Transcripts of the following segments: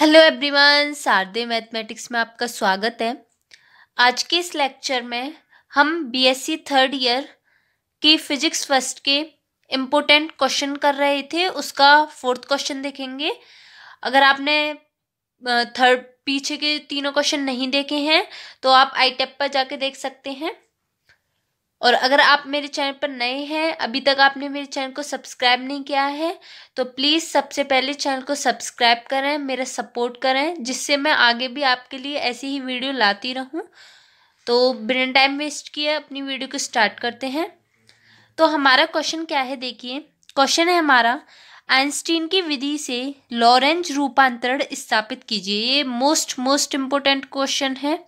hello everyone शारदे mathematics में आपका स्वागत है आज के इस लेक्चर में हम बीएससी थर्ड ईयर की फिजिक्स फर्स्ट के इम्पोर्टेंट क्वेश्चन कर रहे थे उसका फोर्थ क्वेश्चन देखेंगे अगर आपने थर्ड पीछे के तीनों क्वेश्चन नहीं देखे हैं तो आप आई टेप e पर जाके देख सकते हैं और अगर आप मेरे चैनल पर नए हैं अभी तक आपने मेरे चैनल को सब्सक्राइब नहीं किया है तो प्लीज़ सबसे पहले चैनल को सब्सक्राइब करें मेरा सपोर्ट करें जिससे मैं आगे भी आपके लिए ऐसी ही वीडियो लाती रहूं तो बिना टाइम वेस्ट किए अपनी वीडियो को स्टार्ट करते हैं तो हमारा क्वेश्चन क्या है देखिए क्वेश्चन है हमारा आइंस्टीन की विधि से लॉरेंज रूपांतरण स्थापित कीजिए ये मोस्ट मोस्ट इम्पोर्टेंट क्वेश्चन है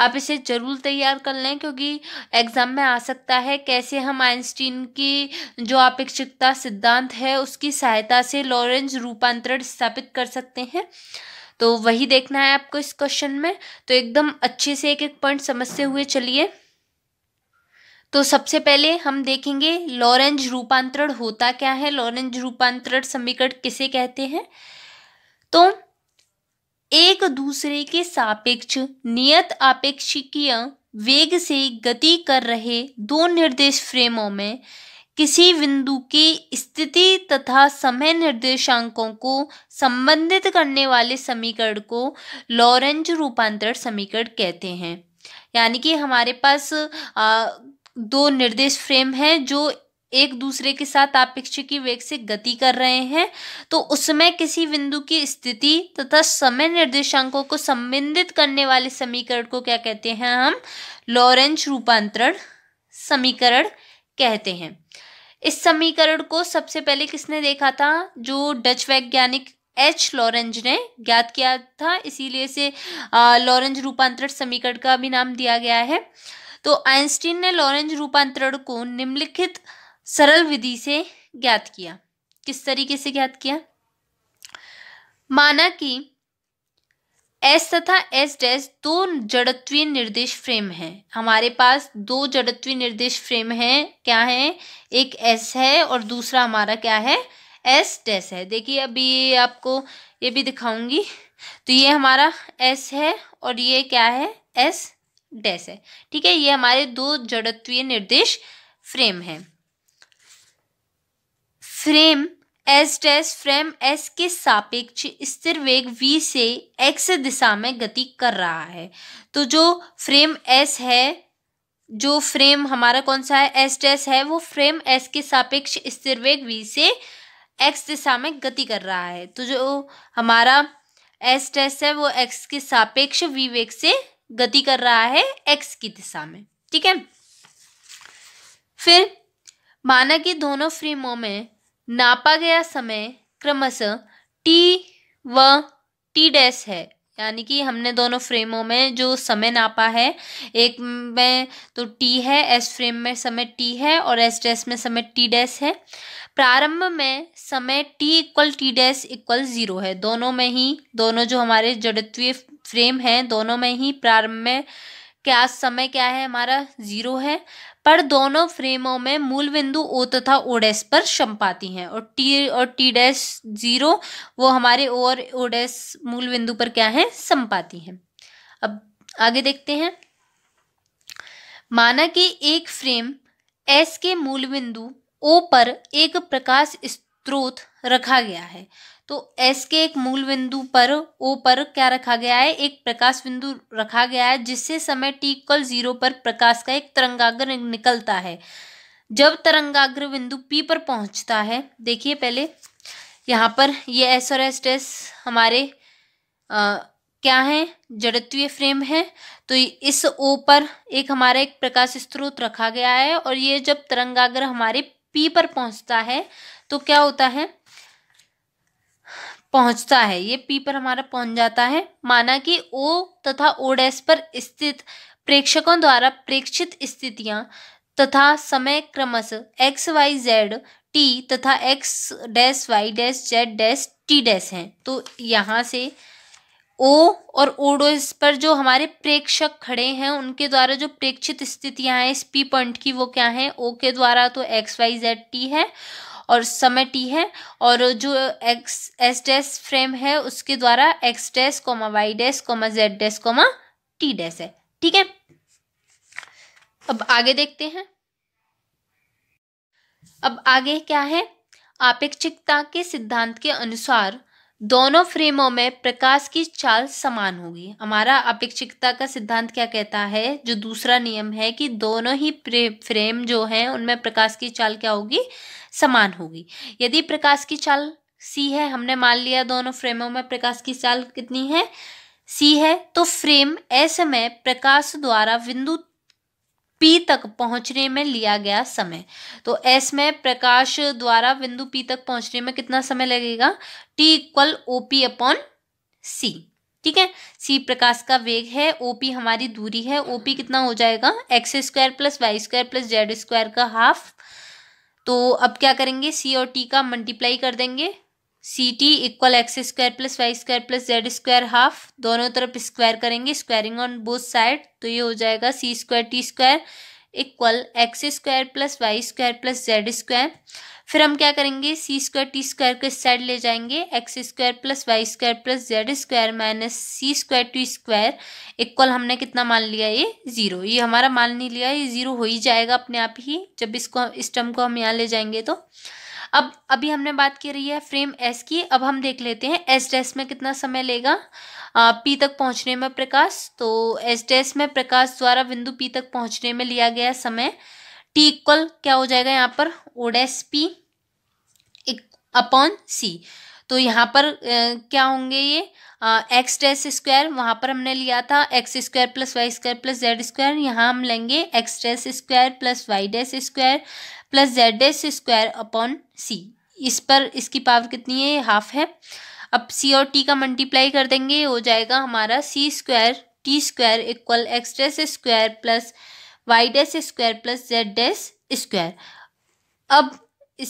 आप इसे ज़रूर तैयार कर लें क्योंकि एग्ज़ाम में आ सकता है कैसे हम आइंस्टीन की जो अपेक्षिकता सिद्धांत है उसकी सहायता से लॉरेंज रूपांतरण स्थापित कर सकते हैं तो वही देखना है आपको इस क्वेश्चन में तो एकदम अच्छे से एक एक पॉइंट समझते हुए चलिए तो सबसे पहले हम देखेंगे लॉरेंज रूपांतरण होता क्या है लॉरेंज रूपांतरण समीकरण किसे कहते हैं तो एक दूसरे के सापेक्ष नियत आपेक्षिकीय वेग से गति कर रहे दो निर्देश फ्रेमों में किसी बिंदु की स्थिति तथा समय निर्देशांकों को संबंधित करने वाले समीकरण को लॉरेंज रूपांतरण समीकरण कहते हैं यानी कि हमारे पास आ, दो निर्देश फ्रेम हैं जो एक दूसरे के साथ आपेक्ष की वेग से गति कर रहे हैं तो उसमें किसी बिंदु की स्थिति तथा समय निर्देशांकों को संबंधित करने वाले समीकरण को क्या कहते हैं हम लॉरेंच रूपांतरण समीकरण कहते हैं इस समीकरण को सबसे पहले किसने देखा था जो डच वैज्ञानिक एच लॉरेंज ने ज्ञात किया था इसीलिए से लॉरेंज रूपांतरण समीकरण का भी नाम दिया गया है तो आइंस्टीन ने लॉरेंज रूपांतरण को निम्नलिखित सरल विधि से ज्ञात किया किस तरीके से ज्ञात किया माना कि एस तथा एस डैश दो जड़त्वीय निर्देश फ्रेम हैं हमारे पास दो जड़त्वीय निर्देश फ्रेम हैं क्या है एक एस है और दूसरा हमारा क्या है एस डैश है देखिए अभी ये आपको ये भी दिखाऊंगी तो ये हमारा एस है और ये क्या है एस डैश है ठीक है ये हमारे दो जड़त्वीय निर्देश फ्रेम हैं frame S dash frame S के सापेक्ष स्थिर वेग वी से एक्स दिशा में गति कर रहा है तो जो फ्रेम एस है जो फ्रेम हमारा कौन सा है एस डैश है वो फ्रेम एस के सापेक्ष स्थिर वेग वी से एक्स दिशा में गति कर रहा है तो जो हमारा एस डैश है वो एक्स के सापेक्ष वी वेग से गति कर रहा है एक्स की दिशा में ठीक है फिर माना कि दोनों फ्रेमों में नापा गया समय क्रमश टी व टी डैश है यानी कि हमने दोनों फ्रेमों में जो समय नापा है एक में तो टी है एस फ्रेम में समय टी है और एस डैश में समय टी डैश है प्रारंभ में समय T equal T dash equal zero है दोनों में ही दोनों जो हमारे जड़त्वीय फ्रेम हैं दोनों में ही प्रारंभ में क्या समय क्या है हमारा ज़ीरो है पर दोनों फ्रेमों में मूल बिंदु ओ तथा ओ डैस पर संपाती हैं और टी और टी डैस जीरो वो हमारे ओ और ओ डैस मूल बिंदु पर क्या है संपाती हैं अब आगे देखते हैं माना कि एक फ्रेम एस के मूल बिंदु ओ पर एक प्रकाश स्त्रोत रखा गया है तो एस के एक मूल बिंदु पर ओ पर क्या रखा गया है एक प्रकाश बिंदु रखा गया है जिससे समय टी कल जीरो पर प्रकाश का एक तरंगाग्र निकलता है जब तरंगाग्र बिंदु पी पर पहुंचता है देखिए पहले यहाँ पर ये एस और एस टेस हमारे आ, क्या है जड़त्वीय फ्रेम है तो इस ओ पर एक हमारा एक प्रकाश स्त्रोत रखा गया है और ये जब तरंगाग्र हमारे पी पर पहुंचता है तो क्या होता है पहुंचता है ये पी पर हमारा पहुंच जाता है माना कि ओ तथा ओ डैस पर स्थित प्रेक्षकों द्वारा प्रेक्षित स्थितियां तथा समय क्रमश एक्स वाई जेड टी तथा X dash Y dash Z dash T dash हैं तो यहाँ से ओ और ओडोस पर जो हमारे प्रेक्षक खड़े हैं उनके द्वारा जो प्रेक्षित स्थितियां हैं इस पी पॉइंट की वो क्या हैं ओ के द्वारा तो एक्स वाई जेड टी है और समय टी है और जो एक्स एस डैस फ्रेम है उसके द्वारा X dash comma Y dash comma Z dash comma T dash है ठीक है अब आगे देखते हैं अब आगे क्या है आपेक्षिकता के सिद्धांत के अनुसार दोनों फ्रेमों में प्रकाश की चाल समान होगी हमारा अपेक्षिकता का सिद्धांत क्या कहता है जो दूसरा नियम है कि दोनों ही फ्रेम जो हैं उनमें प्रकाश की चाल क्या होगी समान होगी यदि प्रकाश की चाल सी है हमने मान लिया दोनों फ्रेमों में प्रकाश की चाल कितनी है सी है तो फ्रेम एस में प्रकाश द्वारा बिंदु पी तक पहुंचने में लिया गया समय तो एस में प्रकाश द्वारा बिंदु पी तक पहुंचने में कितना समय लगेगा T equal O P upon C ठीक है सी प्रकाश का वेग है ओपी हमारी दूरी है ओपी कितना हो जाएगा X square plus Y square plus Z square का हाफ तो अब क्या करेंगे सी और टी का मल्टीप्लाई कर देंगे C T equal X square plus Y square plus Z square half दोनों तरफ स्क्वायर करेंगे स्क्वायरिंग ऑन बोथ साइड तो ये हो जाएगा C square T square equal X square plus Y square plus Z square फिर हम क्या करेंगे सी स्क्वायर टी स्क्वायर को इस साइड ले जाएंगे X square plus Y square plus Z square minus C square T square equal हमने कितना मान लिया ये ज़ीरो ये हमारा मान नहीं लिया ये ज़ीरो हो ही जाएगा अपने आप ही जब इसको इस टर्म को हम यहाँ ले जाएंगे तो अब अभी हमने बात की रही है फ्रेम एस की अब हम देख लेते हैं एस डैस में कितना समय लेगा आ, पी तक पहुंचने में प्रकाश तो एस डैस में प्रकाश द्वारा बिंदु पी तक पहुंचने में लिया गया समय टी इक्वल क्या हो जाएगा यहाँ पर ओडेस पी अपॉन सी तो यहाँ पर आ, क्या होंगे ये एक्स डैस स्क्वायर वहाँ पर हमने लिया था X square plus Y square plus Z square यहाँ हम लेंगे X dash square plus Y dash square plus Z S square upon C इस पर इसकी पावर कितनी है हाफ है अब सी और टी का मल्टीप्लाई कर देंगे हो जाएगा हमारा C square T square equal X dash square plus Y dash square plus Z dash square अब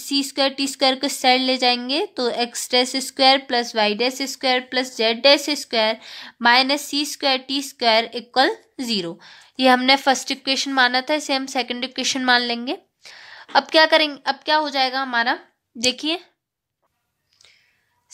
सी स्क्वायर टी स्क्वायर को साइड ले जाएंगे तो X dash square plus Y dash square plus Z dash square minus C square T square equal zero ये हमने first equation माना था इसे हम सेकंड इक्वेशन मान लेंगे अब क्या करेंगे अब क्या हो जाएगा हमारा देखिए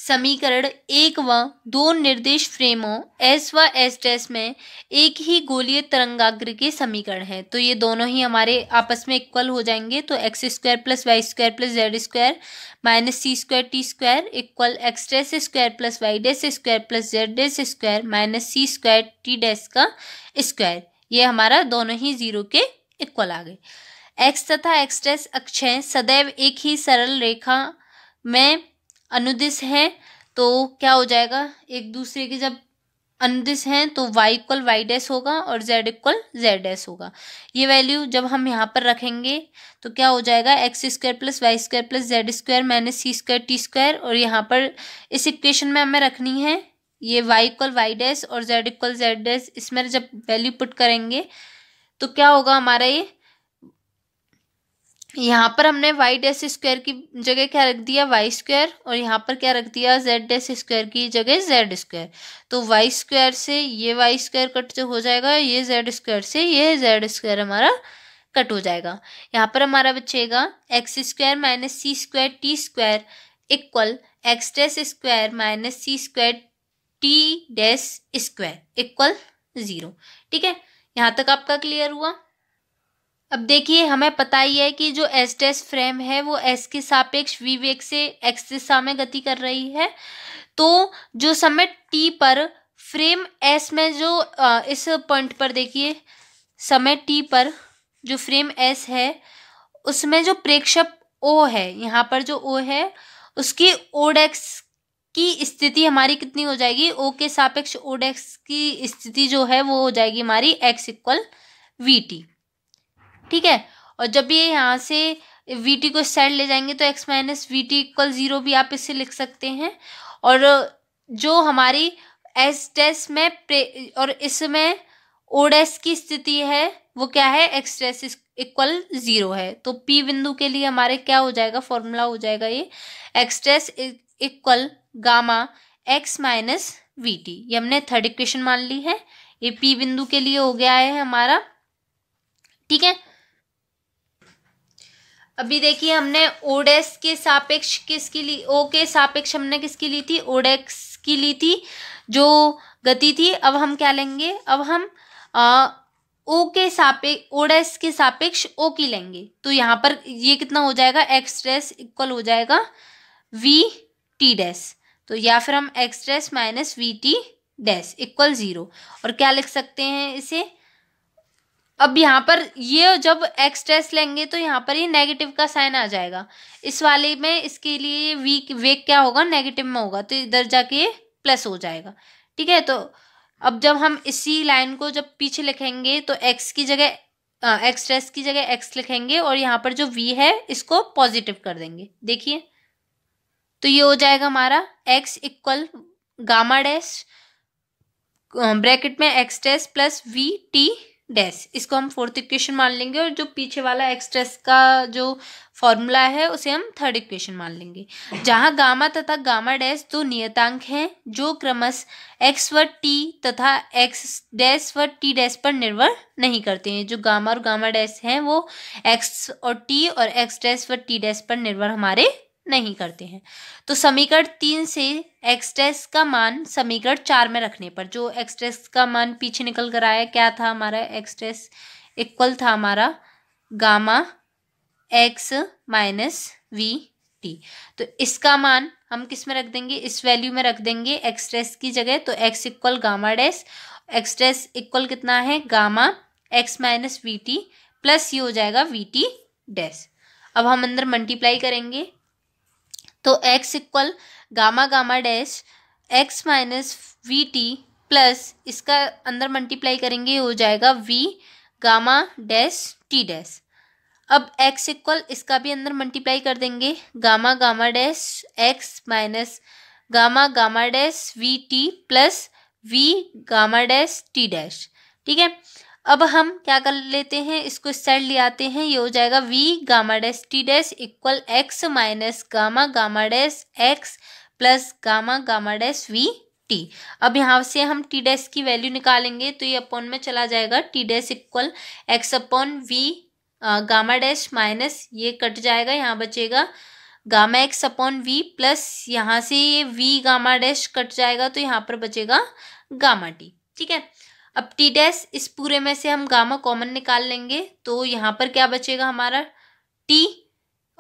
समीकरण एक व दो निर्देश फ्रेमों एस व एस डेस में एक ही गोलीय तरंगाग्र के समीकरण है तो ये दोनों ही हमारे आपस में इक्वल हो जाएंगे तो X square plus Y square plus Z square minus C square T square equal X dash square plus Y dash square plus Z dash square minus C square T dash का square ये हमारा दोनों ही zero के equal आ गए x तथा एक्सट्रेस अक्षय सदैव एक ही सरल रेखा में अनुदिश हैं तो क्या हो जाएगा एक दूसरे के जब अनुदिश हैं तो y इक्वल वाई डैस होगा और z इक्वल जेड एस होगा ये वैल्यू जब हम यहाँ पर रखेंगे तो क्या हो जाएगा X square plus Y square plus Z square minus C square T square और यहाँ पर इस इक्वेशन में हमें रखनी है ये y इक्वल वाई डैस और z इक्वल जेड डैस इसमें जब वैल्यू पुट करेंगे तो क्या होगा हमारा ये यहाँ पर हमने वाई डैश स्क्वायर की जगह क्या रख दिया वाई स्क्वायर और यहाँ पर क्या रख दिया जेड डैश स्क्वायर की जगह जेड स्क्वायर तो वाई स्क्वायर से ये वाई स्क्वायर कट जो हो जाएगा ये जेड स्क्वायर से ये जेड स्क्वायर हमारा कट हो जाएगा यहाँ पर हमारा बचेगा X square minus C square T square equal X dash square minus C square T dash square equal zero ठीक है यहाँ तक आपका क्लियर हुआ अब देखिए हमें पता ही है कि जो एस डेस फ्रेम है वो एस के सापेक्ष वी वेग से एक्स दिशा में गति कर रही है तो जो समय टी पर फ्रेम एस में जो इस पॉइंट पर देखिए समय टी पर जो फ्रेम एस है उसमें जो प्रेक्षक ओ है यहाँ पर जो ओ है उसकी ओडेक्स की स्थिति हमारी कितनी हो जाएगी ओ के सापेक्ष ओडेक्स की स्थिति जो है वो हो जाएगी हमारी एक्स इक्वल वी टी ठीक है और जब ये यहाँ से वी टी को साइड ले जाएंगे तो X minus V T equal zero भी आप इससे लिख सकते हैं और जो हमारी एस डैस में और इसमें ओ डैस की स्थिति है वो क्या है एक्स डैस इक्वल ज़ीरो है तो पी बिंदु के लिए हमारे क्या हो जाएगा फॉर्मूला हो जाएगा ये X dash equal gamma X minus V T ये हमने थर्ड इक्वेशन मान ली है ये पी बिंदु के लिए हो गया है हमारा ठीक है अभी देखिए हमने ओडेस के सापेक्ष किसकी ली ओ के सापेक्ष हमने किसकी ली थी ओडेक्स की ली थी जो गति थी अब हम क्या लेंगे अब हम आ, ओ के सापेक्ष ओडेस के सापेक्ष ओ की लेंगे तो यहाँ पर ये कितना हो जाएगा एक्स डेस इक्वल हो जाएगा वी टी डैस तो या फिर हम X dash minus V T dash equal zero और क्या लिख सकते हैं इसे अब यहाँ पर ये जब एक्स टेस्ट लेंगे तो यहाँ पर ये नेगेटिव का साइन आ जाएगा इस वाले में इसके लिए वीक वेक क्या होगा नेगेटिव में होगा तो इधर जाके ये प्लस हो जाएगा ठीक है तो अब जब हम इसी लाइन को जब पीछे लिखेंगे तो एक्स की जगह एक्स हाँ, की जगह एक्स लिखेंगे और यहाँ पर जो वी है इसको पॉजिटिव कर देंगे देखिए तो ये हो जाएगा हमारा X equal gamma dash bracket में X plus V T dash इसको हम फोर्थ इक्वेशन मान लेंगे और जो पीछे वाला एक्सट्रेस का जो फॉर्मूला है उसे हम थर्ड इक्वेशन मान लेंगे जहाँ गामा तथा गामा डैश दो नियतांक हैं जो क्रमश एक्स व टी तथा एक्स डैश व टी डैश पर निर्भर नहीं करते हैं जो गामा और गामा डैश हैं वो एक्स और टी और एक्स डैश व टी डैश पर निर्भर हमारे नहीं करते हैं तो समीकरण तीन से एक्सट्रेस का मान समीकरण चार में रखने पर जो एक्सट्रेस का मान पीछे निकल कर आया क्या था हमारा एक्सट्रेस इक्वल था हमारा gamma X minus V T तो इसका मान हम किस में रख देंगे इस वैल्यू में रख देंगे एक्सट्रेस की जगह तो X equal gamma dash X dash equal कितना है gamma X minus V T plus ये हो जाएगा वी टी डैस अब हम अंदर मल्टीप्लाई करेंगे तो X equal gamma gamma dash X minus V T plus इसका अंदर मल्टीप्लाई करेंगे हो जाएगा V gamma dash T dash अब एक्स इक्वल इसका भी अंदर मल्टीप्लाई कर देंगे gamma gamma dash X minus gamma gamma dash V T plus V gamma dash T dash ठीक है अब हम क्या कर लेते हैं इसको इस साइड ले आते हैं ये हो जाएगा V gamma dash T dash equal X minus gamma gamma dash X plus gamma gamma dash V T अब यहाँ से हम टी डैश की वैल्यू निकालेंगे तो ये अपॉन में चला जाएगा T dash equal X upon V gamma dash minus ये कट जाएगा यहाँ बचेगा gamma X upon V plus यहाँ से ये वी गामा डैश कट जाएगा तो यहाँ पर बचेगा गामा टी ठीक है अब टी डैश इस पूरे में से हम गामा कॉमन निकाल लेंगे तो यहाँ पर क्या बचेगा हमारा टी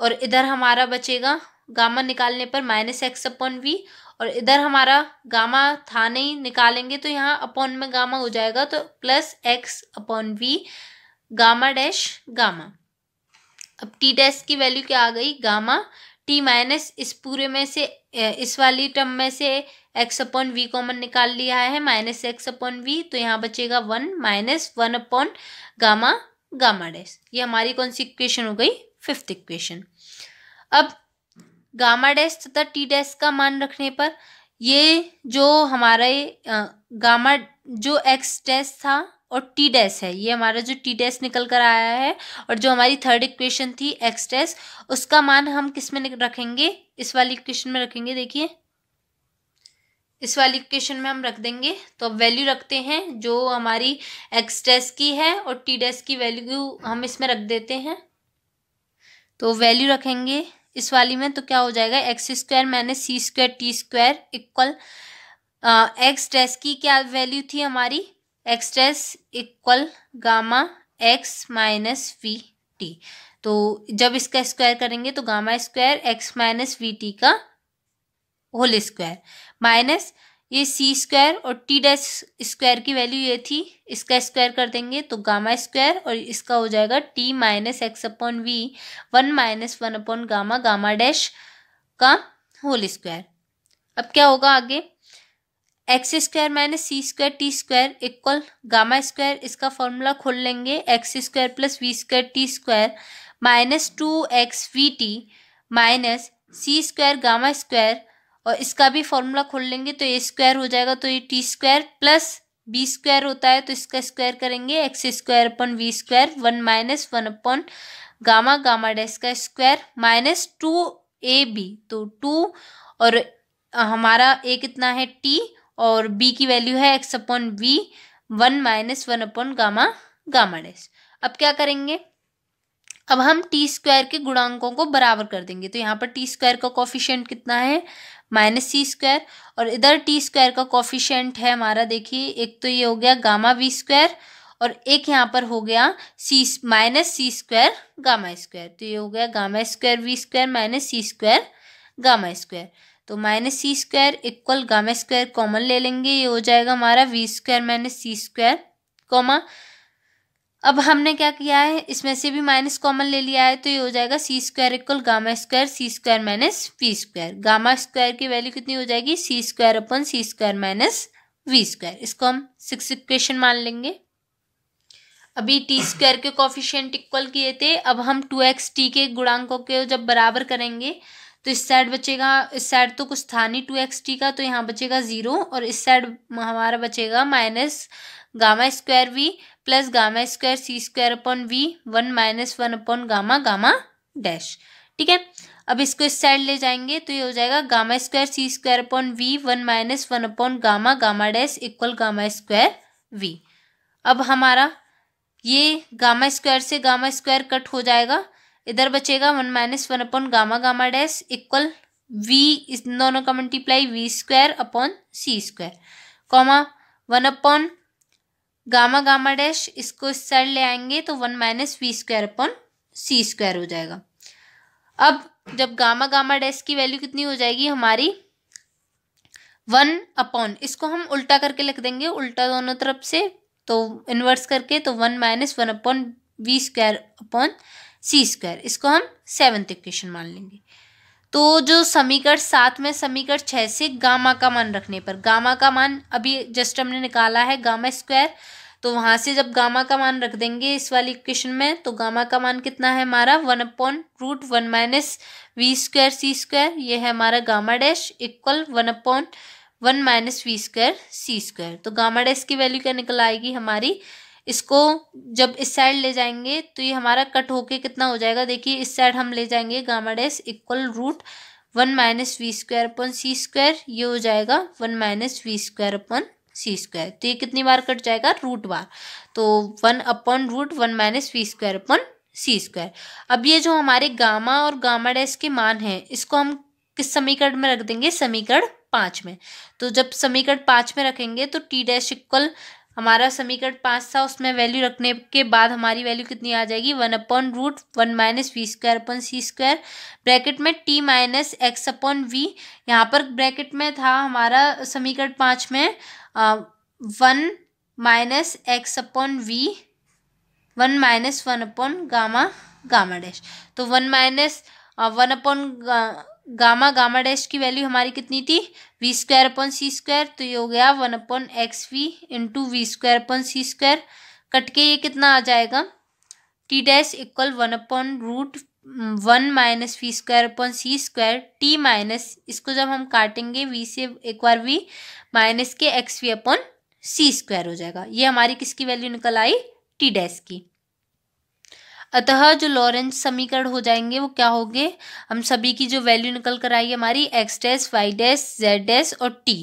और इधर हमारा बचेगा गामा निकालने पर माइनस एक्स अपॉन वी और इधर हमारा गामा था नहीं निकालेंगे तो यहाँ अपॉन में गामा हो जाएगा तो plus X upon V gamma dash gamma अब टी डैश की वैल्यू क्या आ गई गामा टी माइनस इस पूरे में से इस वाली टर्म में से एक्स अपॉन वी कॉमन निकाल लिया है माइनस एक्स अपॉन वी तो यहाँ बचेगा one minus one upon gamma gamma dash ये हमारी कौन सी इक्वेशन हो गई फिफ्थ इक्वेशन अब गामा डैश तथा टी डैश का मान रखने पर ये जो हमारा गामा जो एक्स डैश था और टी डैश है ये हमारा जो टी डैश निकल कर आया है और जो हमारी थर्ड इक्वेशन थी एक्स डैश उसका मान हम किस में रखेंगे इस वाली इक्वेशन में रखेंगे देखिए इस वाली इक्वेशन में हम रख देंगे तो अब वैल्यू रखते हैं जो हमारी एक्स डैस की है और टी डैस की वैल्यू हम इसमें रख देते हैं तो वैल्यू रखेंगे इस वाली में तो क्या हो जाएगा X square minus C square T square equal X dash की क्या वैल्यू थी हमारी X dash equal gamma X minus V T तो जब इसका स्क्वायर करेंगे तो gamma square X minus V T का होल स्क्वायर माइनस ये सी स्क्वायर और टी डैश स्क्वायर की वैल्यू ये थी इसका स्क्वायर कर देंगे तो गामा स्क्वायर और इसका हो जाएगा T minus X upon V one minus one upon gamma gamma dash का होल स्क्वायर अब क्या होगा आगे X square minus C square T square equal gamma square इसका फॉर्मूला खोल लेंगे X square plus V square T square minus two X V T minus C square gamma square और इसका भी फॉर्मूला खोल लेंगे तो ए स्क्वायर हो जाएगा तो ये T square plus B square होता है तो इसका स्क्वायर करेंगे X square upon V square one minus one upon gamma gamma dash का square minus two A B तो टू और हमारा ए कितना है टी और बी की वैल्यू है X upon V one minus one upon gamma gamma dash अब क्या करेंगे अब हम टी स्क्वायर के गुणांकों को बराबर कर देंगे तो यहाँ पर टी स्क्वायर का कॉफिशियंट कितना है माइनस सी स्क्वायर और इधर टी स्क्वायर का कॉफिशेंट है हमारा देखिए एक तो ये हो गया गामा वी स्क्वायर और एक यहाँ पर हो गया C minus C square gamma square तो ये हो गया gamma square V square minus C square gamma square तो minus C square equal gamma square common ले लेंगे ये हो जाएगा हमारा V square minus C square comma अब हमने क्या किया है इसमें से भी माइनस कॉमन ले लिया है तो ये हो जाएगा C square equal gamma square C square minus V square gamma square की वैल्यू कितनी हो जाएगी C square upon C square minus V square इसको हम सिक्स इक्वेशन मान लेंगे अभी टी स्क्वायर के कॉफिशियंट इक्वल किए थे अब हम टू एक्स टी के गुणांकों के जब बराबर करेंगे तो इस साइड बचेगा इस साइड तो कुछ था नहीं टू एक्स टी का तो यहाँ बचेगा ज़ीरो और इस साइड हमारा बचेगा minus gamma square V plus gamma square C square upon V one minus one upon gamma gamma dash ठीक है अब इसको इस साइड ले जाएंगे तो ये हो जाएगा gamma square C square upon V one minus one upon gamma gamma dash equal gamma square V अब हमारा ये गामा स्क्वायर से गामा स्क्वायर कट हो जाएगा इधर बचेगा one minus one upon gamma gamma dash equal V इस दोनों का multiply V square upon C square comma one upon gamma gamma dash इसको इस साइड ले आएंगे तो one minus V square upon C square हो जाएगा अब जब गामा गामा डैश की वैल्यू कितनी हो जाएगी हमारी वन अपॉन इसको हम उल्टा करके लिख देंगे उल्टा दोनों तरफ से तो इन्वर्स करके तो one minus one upon V square upon C square इसको हम सेवन्थ इक्वेशन मान लेंगे तो जो समीकरण सात में समीकरण छः से गामा का मान रखने पर गामा का मान अभी जस्ट हमने निकाला है गामा स्क्वायर तो वहाँ से जब गामा का मान रख देंगे इस वाली इक्वेशन में तो गामा का मान कितना है हमारा one upon root one minus V square C square ये है हमारा gamma dash equal one upon one minus V square C square तो गामा डैश की वैल्यू क्या निकल आएगी हमारी इसको जब इस साइड ले जाएंगे तो ये हमारा कट होके कितना हो जाएगा देखिए इस साइड हम ले जाएंगे gamma dash equal root one minus V square upon C square ये हो जाएगा one minus V square upon C square तो ये कितनी बार कट जाएगा रूट बार तो one upon root one minus V square upon C square अब ये जो हमारे गामा और गामा डैश के मान हैं इसको हम किस समीकरण में रख देंगे समीकरण पाँच में तो जब समीकरण पाँच में रखेंगे तो टी डैश इक्वल हमारा समीकरण पाँच था उसमें वैल्यू रखने के बाद हमारी वैल्यू कितनी आ जाएगी one upon root one minus V square upon C square bracket में T minus X upon V यहाँ पर ब्रैकेट में था हमारा समीकरण पाँच में one minus X upon V one minus one upon gamma gamma dash तो one minus one upon gamma gamma dash की वैल्यू हमारी कितनी थी V square upon C square तो ये हो गया one upon X V into we square upon C square cut के ये कितना आ जाएगा T dash equal one upon root one minus V square upon C square T minus इसको जब हम काटेंगे वी से एक बार वी माइनस के X V upon C square हो जाएगा ये हमारी किसकी वैल्यू निकल आई टी डैश की अतः जो लॉरेंस समीकरण हो जाएंगे वो क्या होंगे हम सभी की जो वैल्यू निकल कर आई हमारी X dash Y dash Z dash और टी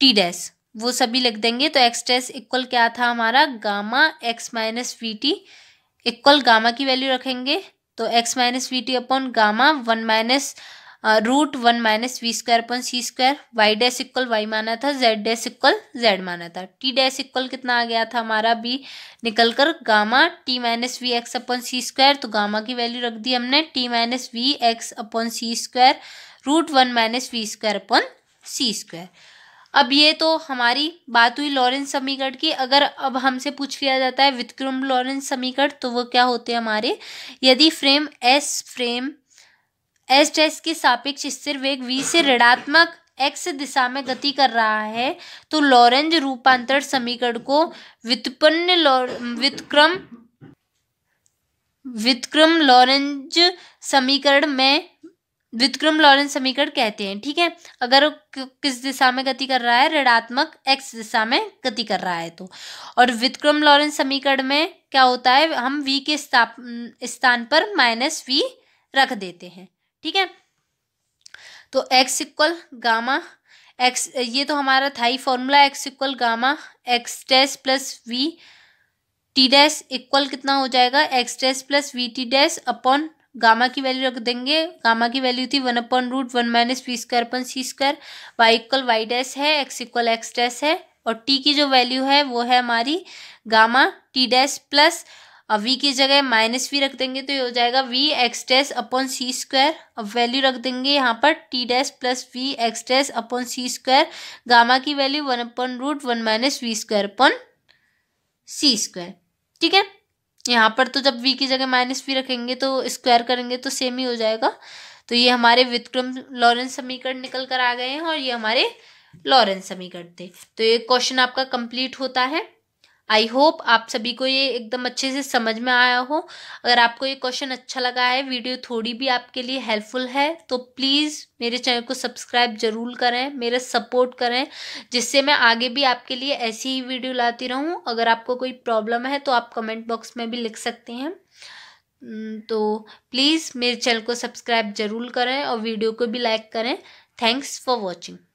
टी डैस वो सभी लिख देंगे तो एक्स डैस इक्वल क्या था हमारा gamma X minus V T equal gamma की वैल्यू रखेंगे तो X minus V T upon gamma one minus root one minus V square upon C square Y dash equal Y माना था Z dash equal Z माना था T dash equal कितना आ गया था हमारा बी निकल कर gamma T minus V X upon C square तो गामा की वैल्यू रख दी हमने T minus V X upon C square root one minus V square upon C square अब ये तो हमारी बात हुई लॉरेंस समीकरण की अगर अब हमसे पूछ लिया जाता है विक्रम लॉरेंस समीकरण तो वो क्या होते हैं हमारे यदि frame S frame S dash के सापेक्ष स्थिर वेग वी से ऋणात्मक एक्स दिशा में गति कर रहा है तो लॉरेंज रूपांतरण समीकरण को व्युत्पन्न व्युतक्रम व्युतक्रम लॉरेंज समीकरण में व्युतक्रम लॉरेंज समीकरण कहते हैं ठीक है अगर किस दिशा में गति कर रहा है ऋणात्मक एक्स दिशा में गति कर रहा है तो और व्युतक्रम लॉरेंज समीकरण में क्या होता है हम वी के स्थान पर माइनस वी रख देते हैं ठीक है तो एक्स इक्वल गामा एक्स ये तो हमारा था ही formula X equal gamma X dash plus V T dash equal कितना हो जाएगा X dash plus V T dash upon gamma की वैल्यू रख देंगे गामा की वैल्यू थी one upon root one minus V square upon C square Y equal Y dash है X equal X dash है और टी की जो वैल्यू है वो है हमारी गामा टी डैश प्लस अब वी की जगह माइनस वी रख देंगे तो ये हो जाएगा V X dash upon C square अब वैल्यू रख देंगे यहाँ पर T dash plus V X dash upon C square gamma की value one upon root one minus V square upon C square ठीक है यहाँ पर तो जब वी की जगह माइनस वी रखेंगे तो स्क्वायर करेंगे तो सेम ही हो जाएगा तो ये हमारे विक्रम लॉरेंस समीकरण निकल कर आ गए हैं और ये हमारे लॉरेंस समीकरण थे तो ये क्वेश्चन आपका कंप्लीट होता है आई होप आप सभी को ये एकदम अच्छे से समझ में आया हो अगर आपको ये क्वेश्चन अच्छा लगा है वीडियो थोड़ी भी आपके लिए हेल्पफुल है तो प्लीज़ मेरे चैनल को सब्सक्राइब जरूर करें मेरा सपोर्ट करें जिससे मैं आगे भी आपके लिए ऐसी ही वीडियो लाती रहूं अगर आपको कोई प्रॉब्लम है तो आप कमेंट बॉक्स में भी लिख सकते हैं तो प्लीज़ मेरे चैनल को सब्सक्राइब जरूर करें और वीडियो को भी लाइक करें थैंक्स फॉर वॉचिंग